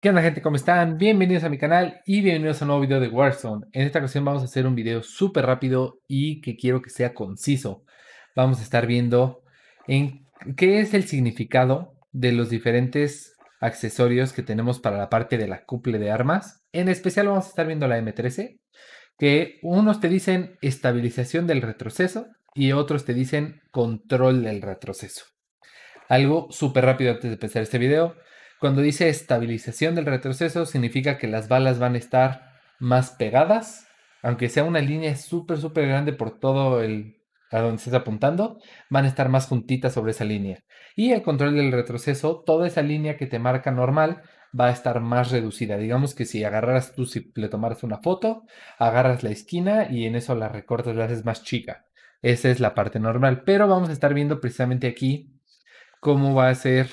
¿Qué onda gente? ¿Cómo están? Bienvenidos a mi canal y bienvenidos a un nuevo video de Warzone. En esta ocasión vamos a hacer un video súper rápido y que quiero que sea conciso. Vamos a estar viendo en qué es el significado de los diferentes accesorios que tenemos para la parte de la cuple de armas. En especial vamos a estar viendo la M13, que unos te dicen estabilización del retroceso y otros te dicen control del retroceso. Algo súper rápido antes de empezar este video. Cuando dice estabilización del retroceso, significa que las balas van a estar más pegadas, aunque sea una línea súper, súper grande por todo el a donde se apuntando, van a estar más juntitas sobre esa línea. Y el control del retroceso, toda esa línea que te marca normal va a estar más reducida. Digamos que si agarraras tú, si le tomaras una foto, agarras la esquina y en eso la recortas, la haces más chica. Esa es la parte normal. Pero vamos a estar viendo precisamente aquí cómo va a ser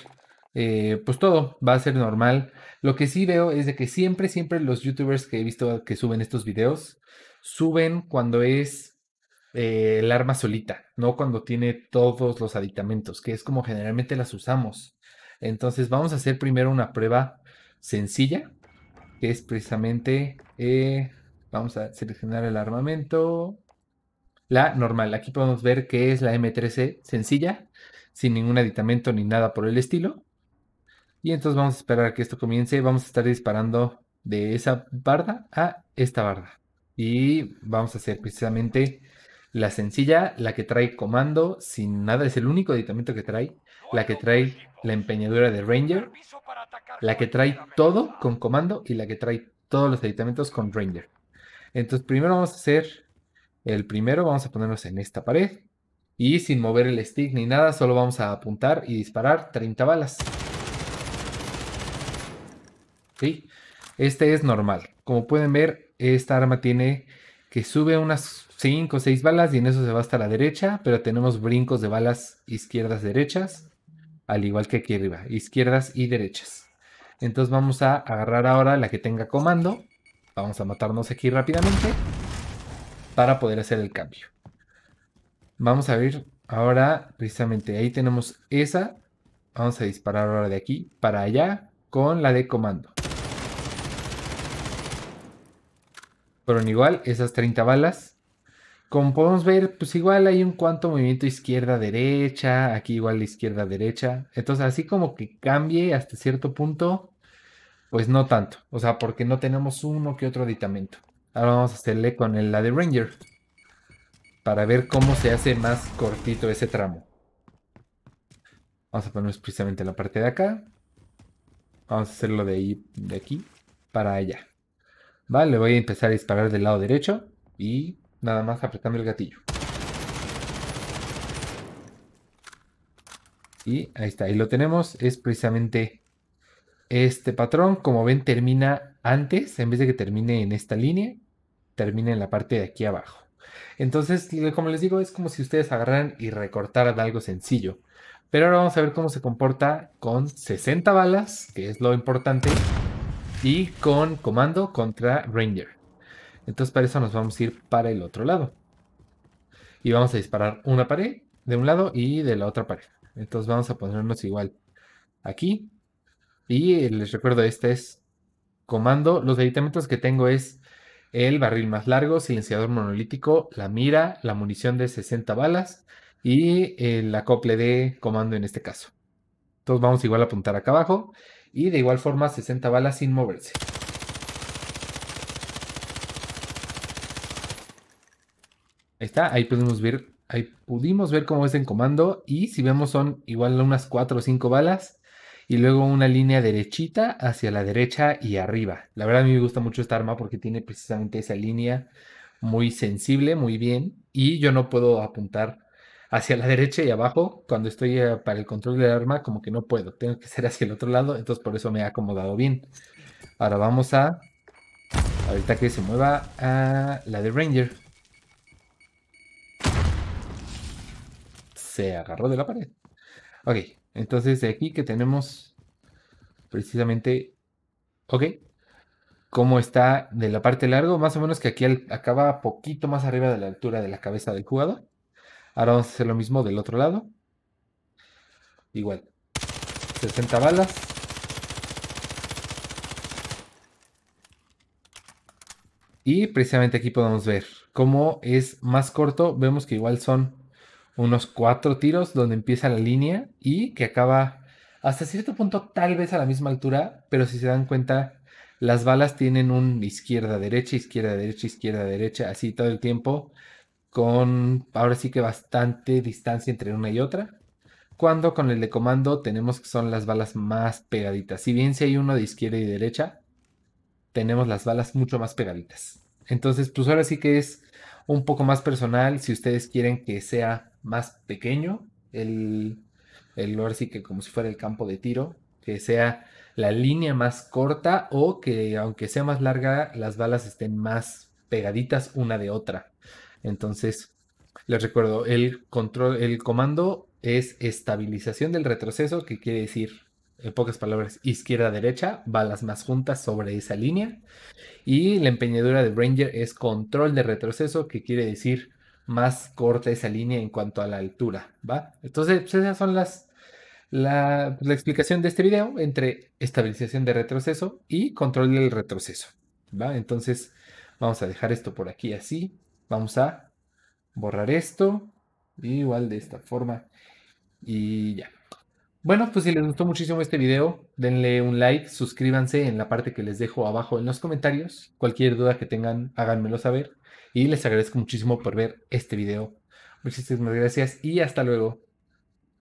eh, pues todo va a ser normal. Lo que sí veo es de que siempre, siempre los youtubers que he visto que suben estos videos, suben cuando es eh, el arma solita, no cuando tiene todos los aditamentos, que es como generalmente las usamos. Entonces vamos a hacer primero una prueba sencilla, que es precisamente, eh, vamos a seleccionar el armamento, la normal. Aquí podemos ver que es la M13 sencilla, sin ningún aditamento ni nada por el estilo. Y entonces vamos a esperar a que esto comience. Vamos a estar disparando de esa barda a esta barda. Y vamos a hacer precisamente la sencilla, la que trae comando sin nada. Es el único aditamento que trae. La que trae la empeñadura de Ranger. La que trae todo con comando y la que trae todos los aditamentos con Ranger. Entonces primero vamos a hacer el primero. Vamos a ponernos en esta pared. Y sin mover el stick ni nada, solo vamos a apuntar y disparar 30 balas. ¿sí? Este es normal. Como pueden ver, esta arma tiene que sube unas 5 o 6 balas y en eso se va hasta la derecha, pero tenemos brincos de balas izquierdas, derechas, al igual que aquí arriba, izquierdas y derechas. Entonces vamos a agarrar ahora la que tenga comando. Vamos a matarnos aquí rápidamente para poder hacer el cambio. Vamos a ver ahora precisamente ahí tenemos esa. Vamos a disparar ahora de aquí para allá con la de comando. en igual esas 30 balas. Como podemos ver, pues igual hay un cuanto movimiento izquierda-derecha, aquí igual izquierda-derecha. Entonces, así como que cambie hasta cierto punto, pues no tanto. O sea, porque no tenemos uno que otro aditamento. Ahora vamos a hacerle con el, la de Ranger. Para ver cómo se hace más cortito ese tramo. Vamos a poner precisamente la parte de acá. Vamos a hacerlo de, ahí, de aquí para allá. Vale, le voy a empezar a disparar del lado derecho y nada más apretando el gatillo. Y ahí está, ahí lo tenemos. Es precisamente este patrón. Como ven, termina antes, en vez de que termine en esta línea, termina en la parte de aquí abajo. Entonces, como les digo, es como si ustedes agarraran y recortaran algo sencillo. Pero ahora vamos a ver cómo se comporta con 60 balas, que es lo importante, y con comando contra Ranger. Entonces para eso nos vamos a ir para el otro lado. Y vamos a disparar una pared de un lado y de la otra pared. Entonces vamos a ponernos igual aquí. Y les recuerdo, este es comando. Los editamentos que tengo es el barril más largo, silenciador monolítico, la mira, la munición de 60 balas y el acople de comando en este caso. Entonces vamos igual a apuntar acá abajo. Y de igual forma 60 balas sin moverse. Ahí está, ahí pudimos ver, ahí pudimos ver cómo es en comando. Y si vemos son igual unas 4 o 5 balas. Y luego una línea derechita hacia la derecha y arriba. La verdad a mí me gusta mucho esta arma porque tiene precisamente esa línea muy sensible, muy bien. Y yo no puedo apuntar hacia la derecha y abajo, cuando estoy eh, para el control del arma, como que no puedo, tengo que ser hacia el otro lado, entonces por eso me ha acomodado bien. Ahora vamos a, ahorita que se mueva, a la de Ranger. Se agarró de la pared. Ok, entonces de aquí que tenemos precisamente, ok, como está de la parte largo, más o menos que aquí acaba poquito más arriba de la altura de la cabeza del jugador. Ahora vamos a hacer lo mismo del otro lado. Igual. 60 balas. Y precisamente aquí podemos ver cómo es más corto. Vemos que igual son unos cuatro tiros donde empieza la línea y que acaba hasta cierto punto tal vez a la misma altura, pero si se dan cuenta las balas tienen un izquierda, derecha, izquierda, derecha, izquierda, derecha, así todo el tiempo con ahora sí que bastante distancia entre una y otra. Cuando con el de comando tenemos que son las balas más pegaditas. Si bien si hay uno de izquierda y derecha, tenemos las balas mucho más pegaditas. Entonces, pues ahora sí que es un poco más personal. Si ustedes quieren que sea más pequeño, el, el ahora sí que como si fuera el campo de tiro, que sea la línea más corta o que aunque sea más larga, las balas estén más pegaditas una de otra. Entonces, les recuerdo, el control, el comando es estabilización del retroceso, que quiere decir, en pocas palabras, izquierda-derecha, balas más juntas sobre esa línea. Y la empeñadura de Ranger es control de retroceso, que quiere decir más corta esa línea en cuanto a la altura, ¿va? Entonces, pues, esas son las la, la, explicación de este video entre estabilización de retroceso y control del retroceso, ¿va? Entonces, vamos a dejar esto por aquí así Vamos a borrar esto. Igual de esta forma. Y ya. Bueno, pues si les gustó muchísimo este video, denle un like, suscríbanse en la parte que les dejo abajo en los comentarios. Cualquier duda que tengan, háganmelo saber. Y les agradezco muchísimo por ver este video. Muchísimas gracias y hasta luego.